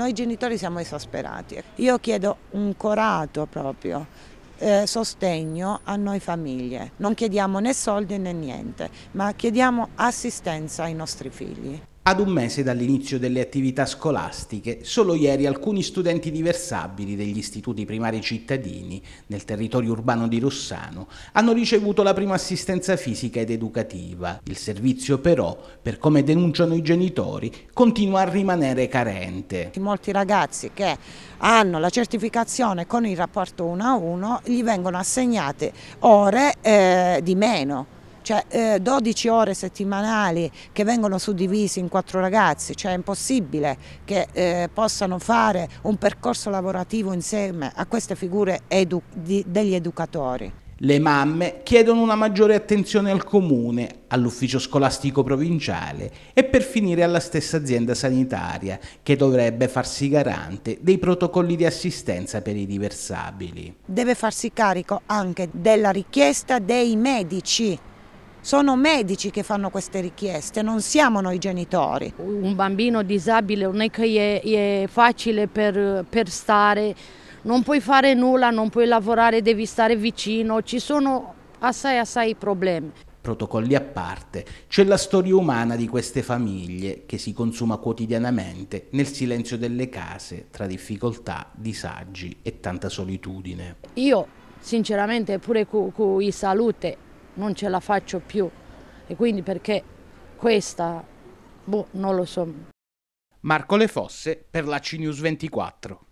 noi genitori siamo esasperati. Io chiedo un corato proprio, eh, sostegno a noi famiglie. Non chiediamo né soldi né niente, ma chiediamo assistenza ai nostri figli. Ad un mese dall'inizio delle attività scolastiche, solo ieri alcuni studenti diversabili degli istituti primari cittadini nel territorio urbano di Rossano hanno ricevuto la prima assistenza fisica ed educativa. Il servizio però, per come denunciano i genitori, continua a rimanere carente. Molti ragazzi che hanno la certificazione con il rapporto 1 a 1 gli vengono assegnate ore eh, di meno cioè eh, 12 ore settimanali che vengono suddivisi in quattro ragazzi, cioè è impossibile che eh, possano fare un percorso lavorativo insieme a queste figure edu di, degli educatori. Le mamme chiedono una maggiore attenzione al comune, all'ufficio scolastico provinciale e per finire alla stessa azienda sanitaria che dovrebbe farsi garante dei protocolli di assistenza per i diversabili. Deve farsi carico anche della richiesta dei medici sono medici che fanno queste richieste, non siamo noi genitori. Un bambino disabile non è che è, è facile per, per stare, non puoi fare nulla, non puoi lavorare, devi stare vicino, ci sono assai assai problemi protocolli a parte, c'è la storia umana di queste famiglie che si consuma quotidianamente nel silenzio delle case, tra difficoltà, disagi e tanta solitudine. Io, sinceramente, pure con cu- cu- salute non ce la faccio più e quindi perché questa, boh, non lo so. Marco Le Fosse per la CNews 24.